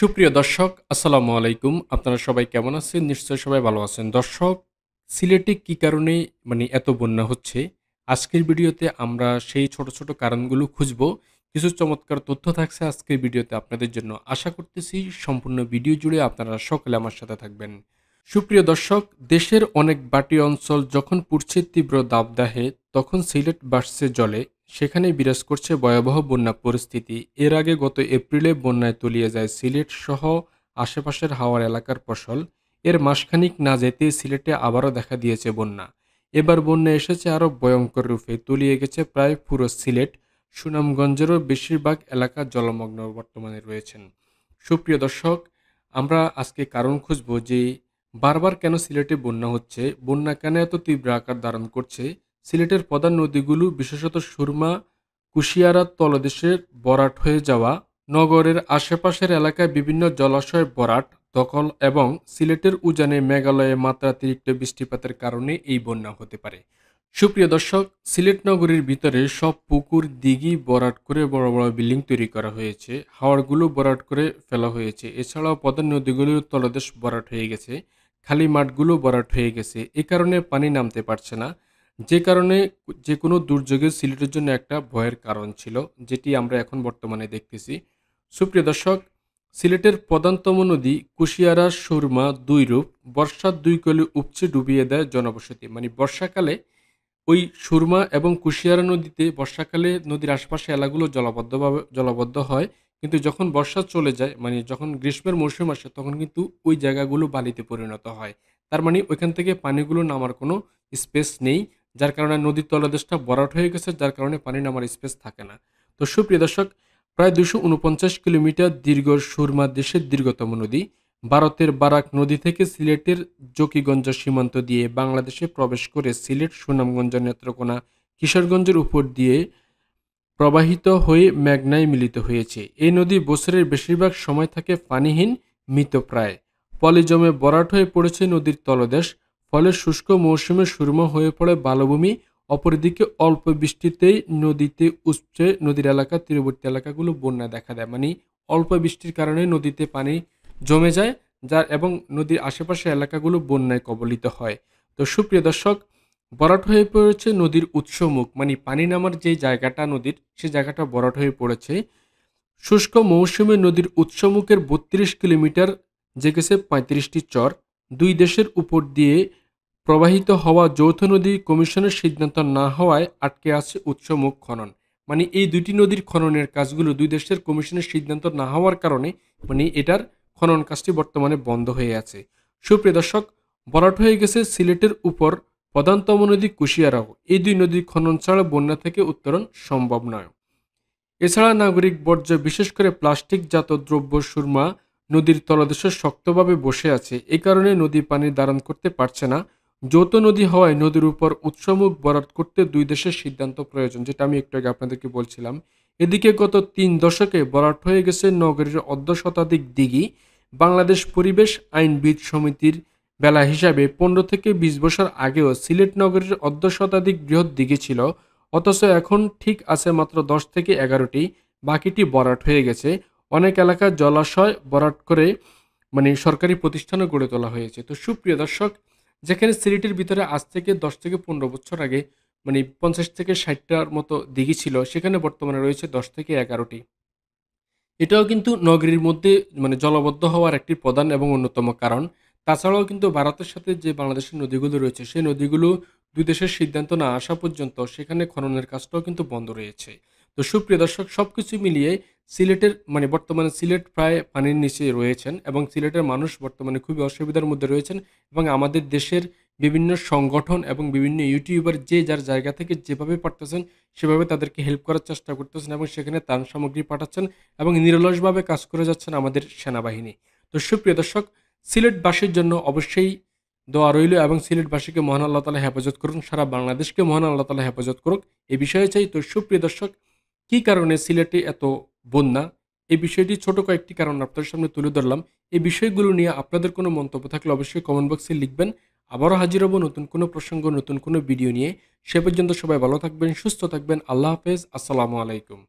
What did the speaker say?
সুপ্রিয় দর্শক আসসালামু আলাইকুম আপনারা সবাই কেমন আছেন নিশ্চয় সবাই ভালো আছেন দর্শক সিলেটে কি কারণে মানে এত বন্যা হচ্ছে আজকের ভিডিওতে আমরা সেই ছোট ছোট কারণগুলো খুঁজব কিছু চমৎকার তথ্য থাকছে আজকের ভিডিওতে আপনাদের জন্য আশা করতেছি সম্পূর্ণ ভিডিও জুড়ে আপনারা সকলে আমার সাথে থাকবেন সুপ্রিয় দর্শক দেশের অনেক বাটি অঞ্চল যখন পুড়ছে তীব্র দাবদাহে তখন সিলেট বাড়ছে জলে সেখানে বিরাজ করছে ভয়াবহ বন্যা পরিস্থিতি এর আগে গত এপ্রিলে বন্যায় তলিয়ে যায় সিলেট সহ আশেপাশের হাওয়ার এলাকার ফসল এর মাসখানিক না যেতে সিলেটে আবারও দেখা দিয়েছে বন্যা এবার বন্যা এসেছে আরও ভয়ঙ্কর রূপে তলিয়ে গেছে প্রায় পুরো সিলেট সুনামগঞ্জেরও বেশিরভাগ এলাকা জলমগ্ন বর্তমানে রয়েছেন সুপ্রিয় দর্শক আমরা আজকে কারণ খুঁজব যে বারবার কেন সিলেটে বন্যা হচ্ছে বন্যা কেন এত তীব্র আকার ধারণ করছে সিলেটের প্রধান নদীগুলো বিশেষত সুরমা কুশিয়ারার তলদেশের বরাট হয়ে যাওয়া নগরের আশেপাশের এলাকায় বিভিন্ন জলাশয় বরাট দখল এবং সিলেটের উজানে মেঘালয়ে মাত্রাতিরিক্ত বৃষ্টিপাতের কারণে এই বন্যা হতে পারে সুপ্রিয় দর্শক সিলেট নগরীর ভিতরে সব পুকুর দিঘি বরাট করে বড় বড় বিল্ডিং তৈরি করা হয়েছে হাওড়গুলো বরাট করে ফেলা হয়েছে এছাড়াও প্রধান নদীগুলির তলদেশ বরাট হয়ে গেছে খালি মাঠগুলো বরাট হয়ে গেছে এ কারণে পানি নামতে পারছে না যে কারণে যে কোনো দুর্যোগে সিলেটের জন্য একটা ভয়ের কারণ ছিল যেটি আমরা এখন বর্তমানে দেখতেছি সুপ্রিয় দর্শক সিলেটের প্রধানতম নদী কুশিয়ারা সুরমা দুই রূপ বর্ষার দুই কলে উপচে ডুবিয়ে দেয় জনবসতি মানে বর্ষাকালে ওই সুরমা এবং কুশিয়ারা নদীতে বর্ষাকালে নদীর আশপাশে এলাকাগুলো জলবদ্ধভাবে জলবদ্ধ হয় কিন্তু যখন বর্ষা চলে যায় মানে যখন গ্রীষ্মের মৌসুম আসে তখন কিন্তু ওই জায়গাগুলো বালিতে পরিণত হয় তার মানে ওইখান থেকে পানিগুলো নামার কোনো স্পেস নেই যার কারণে নদীর তলদেশটা বরাট হয়ে গেছে যার কারণে পানি নামার স্পেস থাকে না তো সুপ্রিয় দর্শক প্রায় দুশো উনপঞ্চাশ কিলোমিটার দীর্ঘ সুরমা দেশের দীর্ঘতম নদী ভারতের বারাক নদী থেকে সিলেটের জকিগঞ্জ সীমান্ত দিয়ে বাংলাদেশে প্রবেশ করে সিলেট সুনামগঞ্জ নেত্রকোনা কিশোরগঞ্জের উপর দিয়ে প্রবাহিত হয়ে মেঘনায় মিলিত হয়েছে এই নদী বছরের বেশিরভাগ সময় থাকে পানিহীন মৃতপ্রায় পলিজমে বরাট হয়ে পড়েছে নদীর তলদেশ ফলে শুষ্ক মৌসুমে সুরমা হয়ে পড়ে বালভূমি অপরদিকে অল্প বৃষ্টিতেই নদীতে উচ্চে নদীর এলাকা তীরবর্তী এলাকাগুলো বন্যা দেখা দেয় মানে অল্প বৃষ্টির কারণে নদীতে পানি জমে যায় যার এবং নদীর আশেপাশে এলাকাগুলো বন্যায় কবলিত হয় তো সুপ্রিয় দর্শক বরাট হয়ে পড়েছে নদীর উৎসমুখ মানে পানি নামার যে জায়গাটা নদীর সে জায়গাটা বরাট হয়ে পড়েছে শুষ্ক মৌসুমে নদীর উৎসমুখের বত্রিশ কিলোমিটার জেগেছে পঁয়ত্রিশটি চর দুই দেশের উপর দিয়ে প্রবাহিত হওয়া যৌথ নদী কমিশনের সিদ্ধান্ত না হওয়ায় আটকে আছে উৎসমুখ খনন মানে এই দুটি নদীর খননের কাজগুলো দুই দেশের কমিশনের সিদ্ধান্ত না হওয়ার কারণে মানে এটার খনন কাজটি বর্তমানে বন্ধ হয়ে আছে সুপ্রিয় দর্শক বরাট হয়ে গেছে সিলেটের উপর প্রধানতম নদী কুশিয়ারাও এই দুই নদীর খনন ছাড়া বন্যা থেকে উত্তরণ সম্ভব নয় এছাড়া নাগরিক বর্জ্য বিশেষ করে প্লাস্টিকজাত দ্রব্য সুরমা নদীর তলদেশে শক্তভাবে বসে আছে এ কারণে নদী পানি ধারণ করতে পারছে না যৌথ নদী হওয়ায় নদীর উপর উৎসমুখ বরাদ করতে দুই দেশের সিদ্ধান্ত প্রয়োজন যেটা আমি একটু আগে আপনাদেরকে বলছিলাম এদিকে গত তিন দশকে বরাট হয়ে গেছে নগরীর অর্ধ শতাধিক দিঘি বাংলাদেশ পরিবেশ আইনবিদ সমিতির বেলা হিসাবে পনেরো থেকে বিশ বছর আগেও সিলেট নগরীর অর্ধ শতাধিক বৃহৎ দিঘি ছিল অথচ এখন ঠিক আছে মাত্র দশ থেকে এগারোটি বাকিটি বরাট হয়ে গেছে অনেক এলাকা জলাশয় বরাট করে মানে সরকারি প্রতিষ্ঠানও গড়ে তোলা হয়েছে তো সুপ্রিয় দর্শক যেখানে সিলেটের ভিতরে আজ থেকে দশ থেকে পনেরো বছর আগে মানে পঞ্চাশ থেকে ষাটটার মতো দিঘি ছিল সেখানে বর্তমানে রয়েছে দশ থেকে এগারোটি এটাও কিন্তু নগরীর মধ্যে মানে জলবদ্ধ হওয়ার একটি প্রধান এবং অন্যতম কারণ তাছাড়াও কিন্তু ভারতের সাথে যে বাংলাদেশের নদীগুলো রয়েছে সেই নদীগুলো দুই দেশের সিদ্ধান্ত না আসা পর্যন্ত সেখানে খননের কাজটাও কিন্তু বন্ধ রয়েছে তো সুপ্রিয় দর্শক সব কিছু মিলিয়ে সিলেটের মানে বর্তমানে সিলেট প্রায় পানির নিচে রয়েছেন এবং সিলেটের মানুষ বর্তমানে খুবই অসুবিধার মধ্যে রয়েছেন এবং আমাদের দেশের বিভিন্ন সংগঠন এবং বিভিন্ন ইউটিউবার যে যার জায়গা থেকে যেভাবে পারতেছেন সেভাবে তাদেরকে হেল্প করার চেষ্টা করতেছেন এবং সেখানে তান সামগ্রী পাঠাচ্ছেন এবং নিরলসভাবে কাজ করে যাচ্ছেন আমাদের সেনাবাহিনী তো সুপ্রিয় দর্শক সিলেটবাসীর জন্য অবশ্যই দোয়া রইল এবং সিলেটবাসীকে মহান আল্লাহ তালা হেফাজত করুন সারা বাংলাদেশকে মহান আল্লাহ তালা হেফাজত করুক এ বিষয়ে চাই তো সুপ্রিয় দর্শক কি কারণে সিলেটে এত বন্যা এই বিষয়টি ছোট কয়েকটি কারণ আপনাদের সামনে তুলে ধরলাম এই বিষয়গুলো নিয়ে আপনাদের কোনো মন্তব্য থাকলে অবশ্যই কমেন্ট বক্সে লিখবেন আবারও হাজির হব নতুন কোনো প্রসঙ্গ নতুন কোনো ভিডিও নিয়ে সে পর্যন্ত সবাই ভালো থাকবেন সুস্থ থাকবেন আল্লাহ হাফেজ আসসালামু আলাইকুম